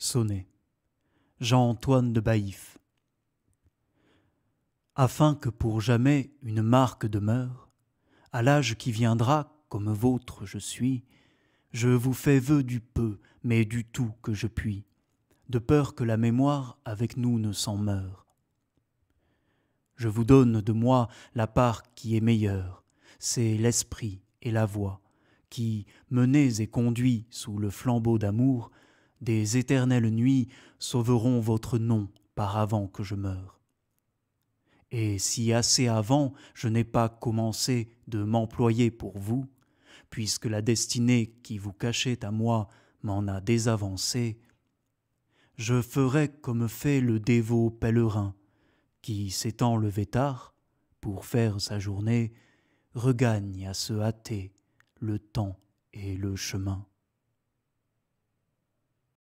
Sonnet. Jean-Antoine de Baïf. Afin que pour jamais une marque demeure, à l'âge qui viendra, comme vôtre je suis, je vous fais vœu du peu, mais du tout que je puis, de peur que la mémoire avec nous ne s'en meure. Je vous donne de moi la part qui est meilleure, c'est l'esprit et la voix, qui, menés et conduits sous le flambeau d'amour, des éternelles nuits sauveront votre nom par avant que je meure. Et si assez avant je n'ai pas commencé de m'employer pour vous, puisque la destinée qui vous cachait à moi m'en a désavancé, je ferai comme fait le dévot pèlerin, qui s'étant levé tard, pour faire sa journée, regagne à se hâter le temps et le chemin.